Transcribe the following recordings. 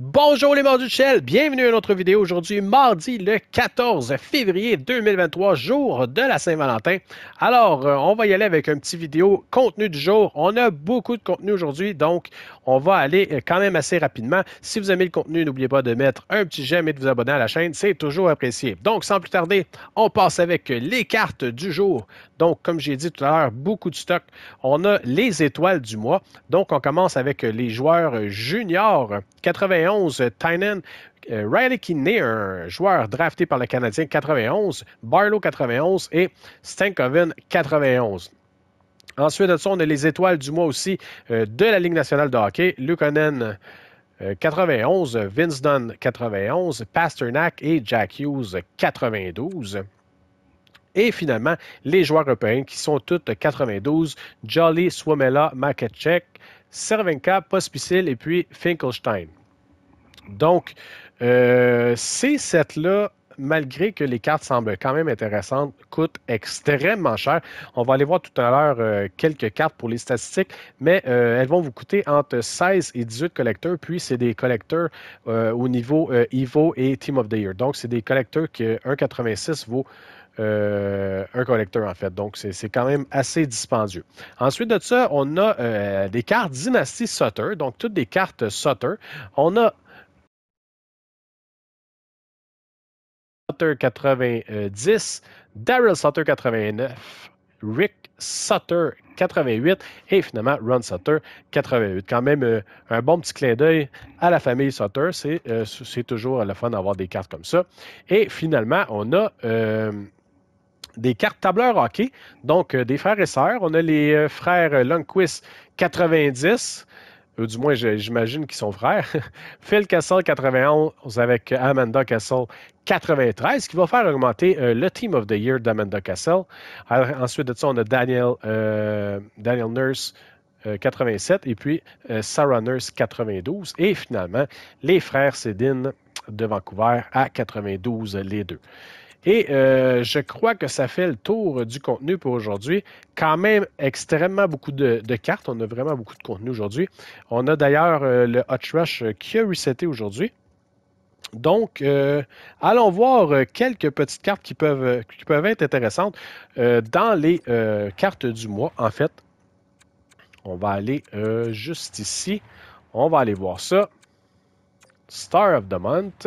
Bonjour les mordus du chel, bienvenue à notre vidéo aujourd'hui, mardi le 14 février 2023, jour de la Saint-Valentin. Alors, euh, on va y aller avec un petit vidéo contenu du jour. On a beaucoup de contenu aujourd'hui, donc on va aller euh, quand même assez rapidement. Si vous aimez le contenu, n'oubliez pas de mettre un petit j'aime et de vous abonner à la chaîne, c'est toujours apprécié. Donc, sans plus tarder, on passe avec les cartes du jour. Donc, comme j'ai dit tout à l'heure, beaucoup de stock. On a les étoiles du mois. Donc, on commence avec les joueurs juniors 81 euh, Tynan euh, Riley Kinney, un joueur drafté par le Canadien 91, Barlow 91 et Stankoven 91. Ensuite de ça, on a les étoiles du mois aussi euh, de la Ligue nationale de hockey. Lukonen 91, Vinsdon 91, Pasternak et Jack Hughes 92. Et finalement, les joueurs européens qui sont tous 92, Jolly, Swamela, Makacek, Servenka, Pospisil et puis Finkelstein. Donc, euh, ces sets-là, malgré que les cartes semblent quand même intéressantes, coûtent extrêmement cher. On va aller voir tout à l'heure euh, quelques cartes pour les statistiques, mais euh, elles vont vous coûter entre 16 et 18 collecteurs, puis c'est des collecteurs au niveau Evo et Team of the Year. Donc, c'est des collecteurs que 1,86 vaut. un collecteur, en fait. Donc, c'est quand même assez dispendieux. Ensuite de ça, on a des cartes Dynasty Sutter, donc toutes des cartes Sutter. On a Sutter 90, Daryl Sutter 89, Rick Sutter 88 et finalement Ron Sutter 88. Quand même euh, un bon petit clin d'œil à la famille Sutter. Euh, c'est toujours la fun d'avoir des cartes comme ça. Et finalement, on a euh, des cartes tableur hockey, donc des frères et sœurs. On a les frères Lundquist 90 du moins j'imagine qu'ils sont frères, Phil Castle 91 avec Amanda Castle 93, qui va faire augmenter euh, le Team of the Year d'Amanda Castle. ensuite de ça, on a Daniel, euh, Daniel Nurse. 87 euh, et puis Sarah Nurse 92 et finalement les frères Cédine de Vancouver à 92 les deux. Et euh, je crois que ça fait le tour du contenu pour aujourd'hui. Quand même extrêmement beaucoup de, cartes. On a vraiment beaucoup de contenu aujourd'hui. On a d'ailleurs euh, le Hot Rush qui a reseté aujourd'hui. Donc, euh, allons voir quelques petites cartes qui peuvent, qui peuvent être intéressantes dans les cartes du mois, en fait. On va aller juste ici. On va aller voir ça. Star of the Month.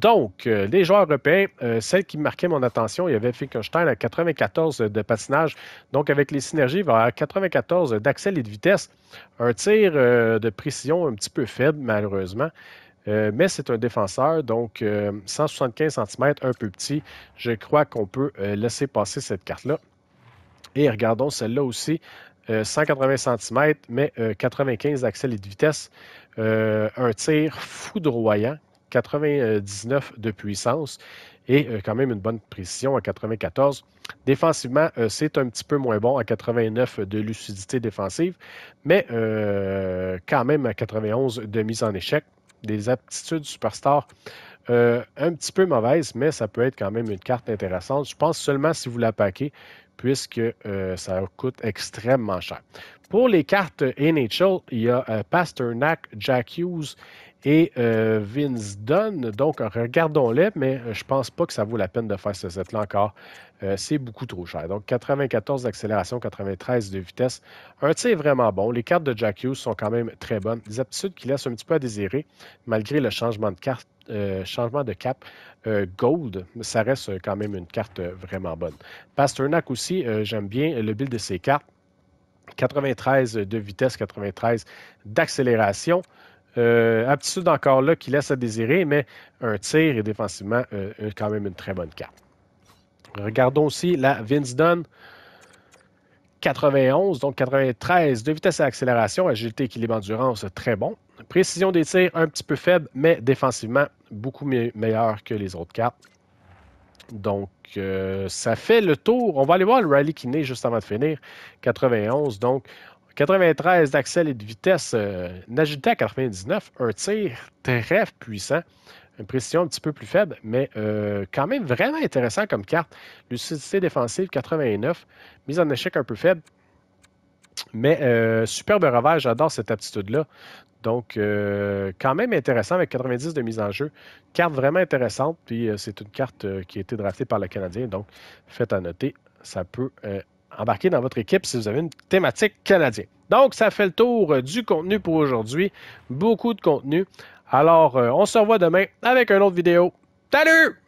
Donc, euh, les joueurs européens, euh, celle qui marquait mon attention, il y avait Finkenstein à 94 de patinage. Donc, avec les synergies, il va à 94 d'accès et de vitesse. Un tir euh, de précision un petit peu faible, malheureusement. mais c'est un défenseur, donc 175 cm, un peu petit. Je crois qu'on peut laisser passer cette carte-là. Et regardons celle-là aussi 180 euh, cm, mais 95 euh, d'accès de vitesse, euh, un tir foudroyant, 99 de puissance et quand même une bonne précision à 94. Défensivement, c'est un petit peu moins bon à 89 de lucidité défensive, mais quand même à 91 de mise en échec. Des aptitudes superstars un petit peu mauvaises, mais ça peut être quand même une carte intéressante. Je pense seulement si vous la paquez, puisque euh, ça coûte extrêmement cher. Pour les cartes NHL, il y a euh, Pasternak, Jack Hughes et euh, Vince Dunn. Donc, regardons-les, mais euh, je ne pense pas que ça vaut la peine de faire ce set-là encore. Euh, c'est beaucoup trop cher. Donc, 94 d'accélération, 93 de vitesse. Un tir vraiment bon. Les cartes de Jack Hughes sont quand même très bonnes. Des aptitudes qui laissent un petit peu à désirer, malgré le changement de changement de cap Gold, ça reste quand même une carte vraiment bonne. Pasternak aussi, j'aime bien le build de ses cartes. 93 de vitesse, 93 d'accélération. Euh, aptitude encore là qui laisse à désirer, mais un tir est défensivement euh, quand même une très bonne carte. Regardons aussi la Vince 91, donc 93 de vitesse à accélération, agilité, équilibre, endurance, très bon. Précision des tirs, un petit peu faible, mais défensivement, beaucoup meilleure meilleur que les autres cartes. Donc, euh, ça fait le tour. On va aller voir le rallye naît juste avant de finir. 91, donc 93 d'accès et de vitesse. Euh, 99. Un tir très puissant. Une précision un petit peu plus faible, mais euh, quand même vraiment intéressant comme carte. Lucidité défensive 89. Mise en échec un peu faible. Mais euh, superbe revers, j'adore cette aptitude-là. Donc, euh, quand même intéressant avec 90 de mise en jeu. Carte vraiment intéressante. Puis, c'est une carte qui a été draftée par le Canadien. Donc, faites à noter. Ça peut embarquer dans votre équipe si vous avez une thématique canadienne. Donc, ça fait le tour euh, du contenu pour aujourd'hui. Beaucoup de contenu. Alors, euh, on se revoit demain avec une autre vidéo. Salut!